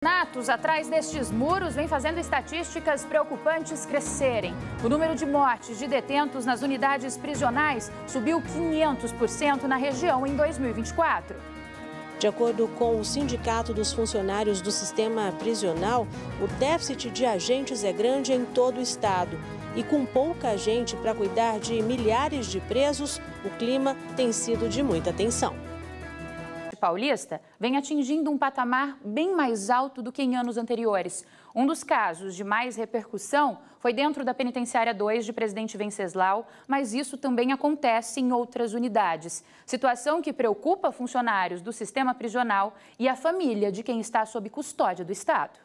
Natos atrás destes muros vem fazendo estatísticas preocupantes crescerem. O número de mortes de detentos nas unidades prisionais subiu 500% na região em 2024. De acordo com o Sindicato dos Funcionários do Sistema Prisional, o déficit de agentes é grande em todo o estado. E com pouca gente para cuidar de milhares de presos, o clima tem sido de muita tensão paulista vem atingindo um patamar bem mais alto do que em anos anteriores. Um dos casos de mais repercussão foi dentro da Penitenciária 2 de Presidente Venceslau, mas isso também acontece em outras unidades. Situação que preocupa funcionários do sistema prisional e a família de quem está sob custódia do Estado.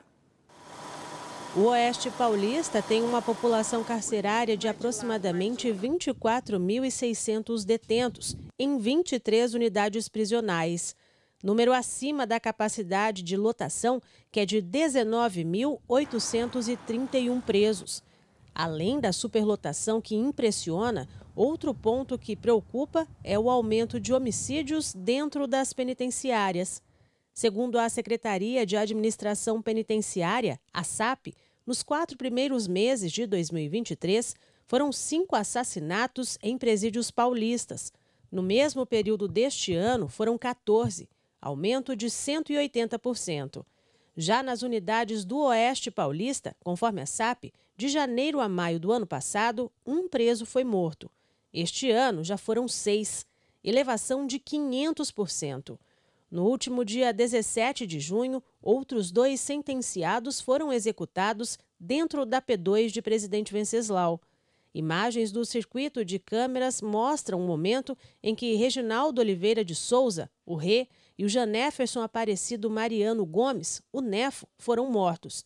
O Oeste Paulista tem uma população carcerária de aproximadamente 24.600 detentos em 23 unidades prisionais número acima da capacidade de lotação, que é de 19.831 presos. Além da superlotação que impressiona, outro ponto que preocupa é o aumento de homicídios dentro das penitenciárias. Segundo a Secretaria de Administração Penitenciária, a SAP, nos quatro primeiros meses de 2023, foram cinco assassinatos em presídios paulistas. No mesmo período deste ano, foram 14 aumento de 180%. Já nas unidades do Oeste Paulista, conforme a SAP, de janeiro a maio do ano passado, um preso foi morto. Este ano já foram seis, elevação de 500%. No último dia 17 de junho, outros dois sentenciados foram executados dentro da P2 de Presidente Venceslau. Imagens do circuito de câmeras mostram o um momento em que Reginaldo Oliveira de Souza, o Rê, e o Janéferson Aparecido Mariano Gomes, o Nefo, foram mortos.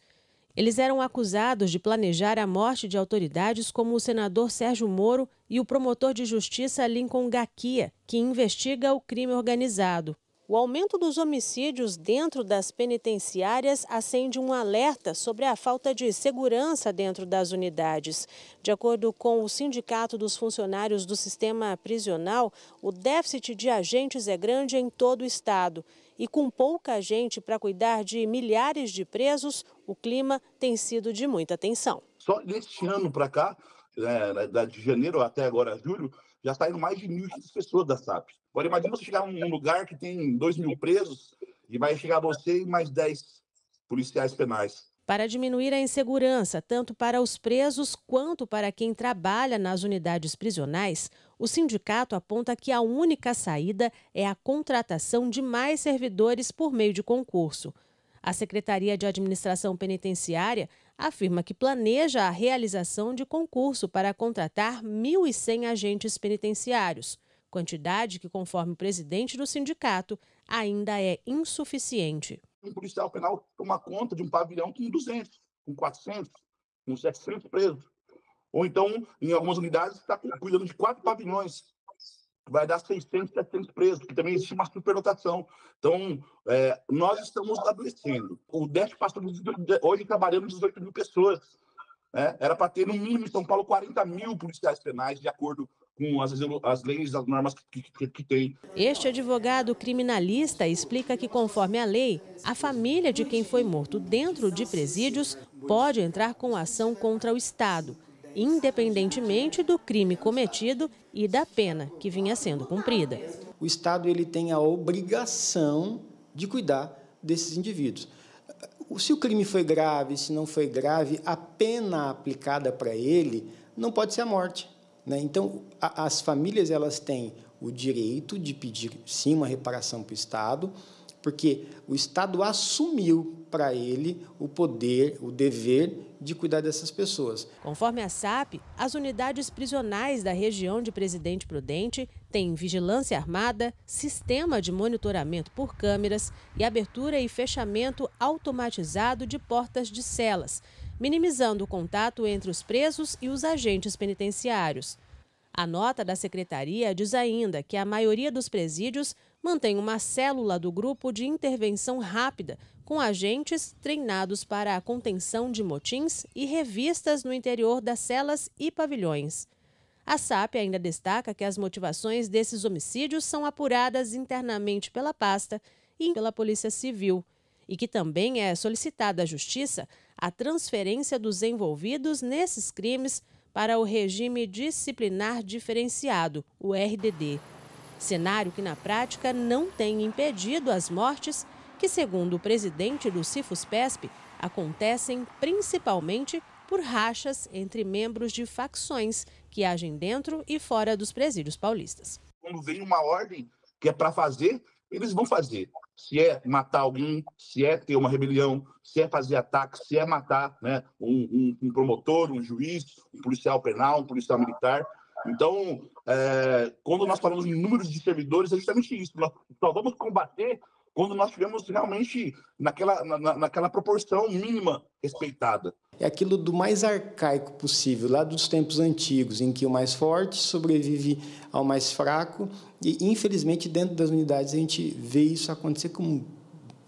Eles eram acusados de planejar a morte de autoridades como o senador Sérgio Moro e o promotor de justiça Lincoln Gaquia, que investiga o crime organizado. O aumento dos homicídios dentro das penitenciárias acende um alerta sobre a falta de segurança dentro das unidades. De acordo com o Sindicato dos Funcionários do Sistema Prisional, o déficit de agentes é grande em todo o estado. E com pouca gente para cuidar de milhares de presos, o clima tem sido de muita tensão. Só neste ano para cá, é, de janeiro até agora julho, já saíram mais de 1.500 pessoas da SAP. Agora, imagina você chegar num lugar que tem 2 mil presos e vai chegar você e mais 10 policiais penais. Para diminuir a insegurança, tanto para os presos quanto para quem trabalha nas unidades prisionais, o sindicato aponta que a única saída é a contratação de mais servidores por meio de concurso. A Secretaria de Administração Penitenciária afirma que planeja a realização de concurso para contratar 1.100 agentes penitenciários, quantidade que, conforme o presidente do sindicato, ainda é insuficiente. Um policial penal toma conta de um pavilhão com 200, com 400, com 700 presos. Ou então, em algumas unidades, está cuidando de quatro pavilhões vai dar 600, 700 presos, que também existe uma superlotação. Então, é, nós estamos adoecendo. O déficit passa hoje trabalhamos 18 mil pessoas. Né? Era para ter, no mínimo, em São Paulo, 40 mil policiais penais, de acordo com as, as leis, as normas que, que, que, tem. Este advogado criminalista explica que, conforme a lei, a família de quem foi morto dentro de presídios pode entrar com ação contra o Estado independentemente do crime cometido e da pena que vinha sendo cumprida. O Estado ele tem a obrigação de cuidar desses indivíduos. Se o crime foi grave, se não foi grave, a pena aplicada para ele não pode ser a morte. Né? Então, a, as famílias elas têm o direito de pedir, sim, uma reparação para o Estado, porque o Estado assumiu para ele o poder, o dever de cuidar dessas pessoas. Conforme a SAP, as unidades prisionais da região de Presidente Prudente têm vigilância armada, sistema de monitoramento por câmeras e abertura e fechamento automatizado de portas de celas, minimizando o contato entre os presos e os agentes penitenciários. A nota da secretaria diz ainda que a maioria dos presídios mantém uma célula do grupo de intervenção rápida, com agentes treinados para a contenção de motins e revistas no interior das celas e pavilhões. A SAP ainda destaca que as motivações desses homicídios são apuradas internamente pela pasta e pela Polícia Civil, e que também é solicitada à Justiça a transferência dos envolvidos nesses crimes para o regime disciplinar diferenciado, o RDD cenário que na prática não tem impedido as mortes que, segundo o presidente do CIFUS-PESP, acontecem principalmente por rachas entre membros de facções que agem dentro e fora dos presídios paulistas. Quando vem uma ordem que é para fazer, eles vão fazer. Se é matar alguém, se é ter uma rebelião, se é fazer ataque, se é matar né, um, um, um promotor, um juiz, um policial penal, um policial militar, então, é, quando nós falamos em números de servidores, é justamente isso. Nós só vamos combater quando nós estivermos realmente naquela, na, naquela proporção mínima respeitada. É aquilo do mais arcaico possível, lá dos tempos antigos, em que o mais forte sobrevive ao mais fraco, e infelizmente dentro das unidades a gente vê isso acontecer com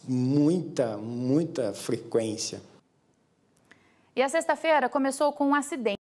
muita, muita frequência. E a sexta-feira começou com um acidente.